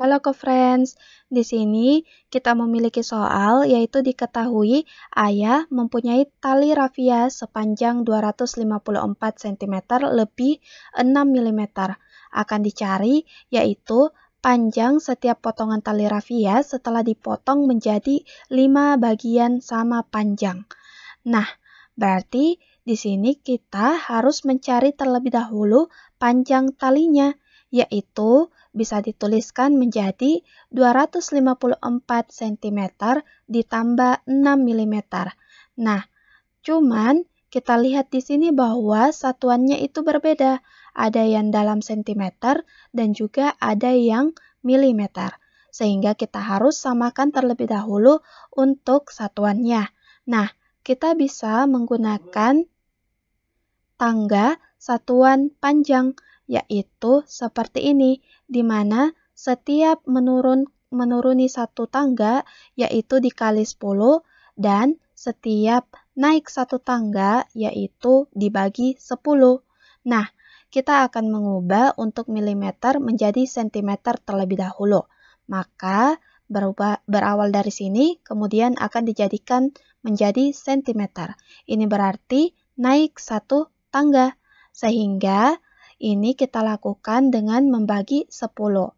Halo co-friends, di sini kita memiliki soal yaitu diketahui ayah mempunyai tali rafia sepanjang 254 cm lebih 6 mm. Akan dicari yaitu panjang setiap potongan tali rafia setelah dipotong menjadi 5 bagian sama panjang. Nah, berarti di sini kita harus mencari terlebih dahulu panjang talinya, yaitu bisa dituliskan menjadi 254 cm ditambah 6 mm. Nah, cuman kita lihat di sini bahwa satuannya itu berbeda. Ada yang dalam cm dan juga ada yang mm. Sehingga kita harus samakan terlebih dahulu untuk satuannya. Nah, kita bisa menggunakan tangga satuan panjang, yaitu seperti ini di mana setiap menurun, menuruni satu tangga yaitu dikali 10 dan setiap naik satu tangga yaitu dibagi 10. Nah, kita akan mengubah untuk milimeter menjadi sentimeter terlebih dahulu. Maka berawal dari sini kemudian akan dijadikan menjadi sentimeter. Ini berarti naik satu tangga sehingga ini kita lakukan dengan membagi 10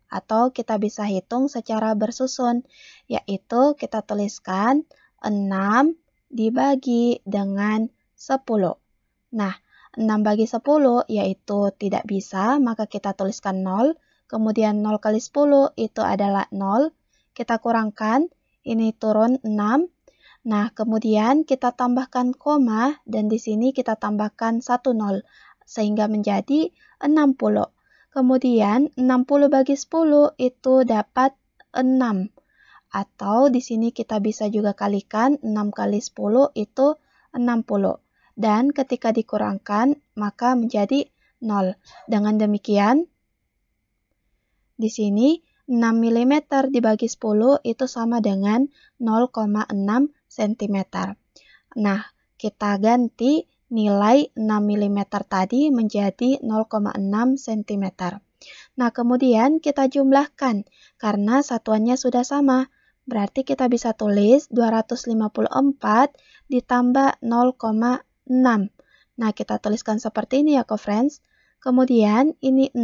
atau kita bisa hitung secara bersusun, yaitu kita tuliskan 6 dibagi dengan 10. Nah, 6 bagi 10 yaitu tidak bisa, maka kita tuliskan 0. Kemudian 0 kali 10 itu adalah 0. Kita kurangkan, ini turun 6. Nah, kemudian kita tambahkan koma dan di sini kita tambahkan 1 0 sehingga menjadi 60. Kemudian 60 bagi 10 itu dapat 6. Atau di sini kita bisa juga kalikan 6 kali 10 itu 60. Dan ketika dikurangkan maka menjadi 0. Dengan demikian di sini 6 mm dibagi 10 itu sama dengan 0,6 cm. Nah, kita ganti nilai 6 mm tadi menjadi 0,6 cm. Nah, kemudian kita jumlahkan karena satuannya sudah sama. Berarti kita bisa tulis 254 ditambah 0,6. Nah, kita tuliskan seperti ini ya, co friends. Kemudian ini 6,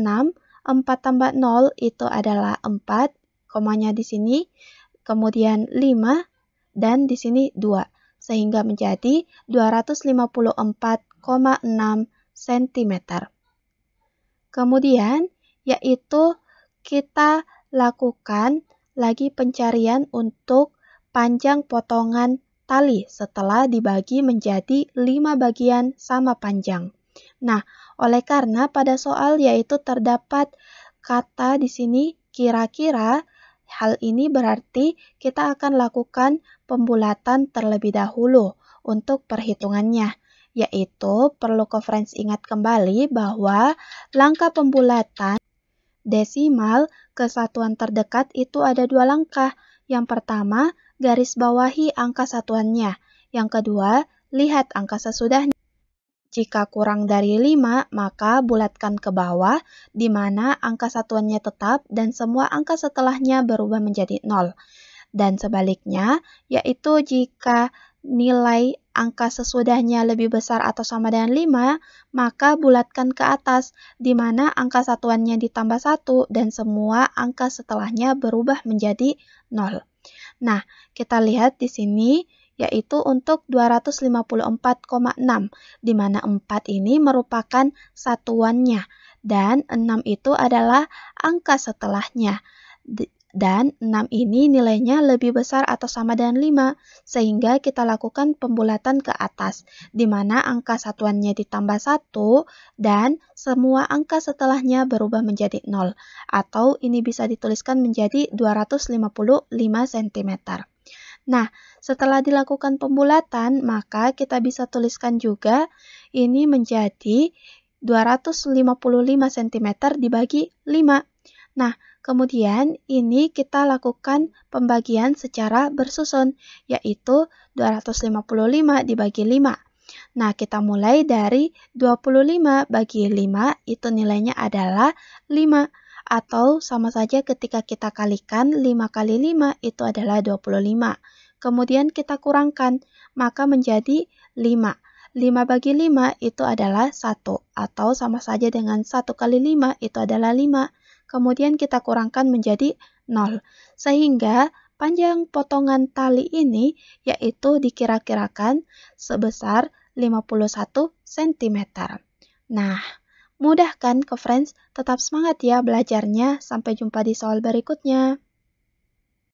4 tambah 0 itu adalah 4, komanya di sini, kemudian 5, dan di sini 2 sehingga menjadi 254,6 cm. Kemudian, yaitu kita lakukan lagi pencarian untuk panjang potongan tali setelah dibagi menjadi 5 bagian sama panjang. Nah, oleh karena pada soal yaitu terdapat kata di sini kira-kira Hal ini berarti kita akan lakukan pembulatan terlebih dahulu untuk perhitungannya, yaitu perlu conference ingat kembali bahwa langkah pembulatan desimal kesatuan terdekat itu ada dua langkah. Yang pertama, garis bawahi angka satuannya. Yang kedua, lihat angka sesudahnya. Jika kurang dari 5, maka bulatkan ke bawah, di mana angka satuannya tetap dan semua angka setelahnya berubah menjadi 0. Dan sebaliknya, yaitu jika nilai angka sesudahnya lebih besar atau sama dengan 5, maka bulatkan ke atas, di mana angka satuannya ditambah 1 dan semua angka setelahnya berubah menjadi 0. Nah, kita lihat di sini yaitu untuk 254,6, di mana 4 ini merupakan satuannya, dan 6 itu adalah angka setelahnya. Dan 6 ini nilainya lebih besar atau sama dengan 5, sehingga kita lakukan pembulatan ke atas, di mana angka satuannya ditambah 1, dan semua angka setelahnya berubah menjadi 0, atau ini bisa dituliskan menjadi 255 cm. Nah, setelah dilakukan pembulatan, maka kita bisa tuliskan juga ini menjadi 255 cm dibagi 5. Nah, kemudian ini kita lakukan pembagian secara bersusun, yaitu 255 dibagi 5. Nah, kita mulai dari 25 bagi 5 itu nilainya adalah 5 atau sama saja ketika kita kalikan 5 kali 5 itu adalah 25. Kemudian kita kurangkan, maka menjadi 5. 5 bagi 5 itu adalah 1 atau sama saja dengan 1 kali 5 itu adalah 5. Kemudian kita kurangkan menjadi 0. Sehingga panjang potongan tali ini yaitu dikira-kirakan sebesar 51 cm. Nah, Mudah kan ke friends? Tetap semangat ya belajarnya. Sampai jumpa di soal berikutnya.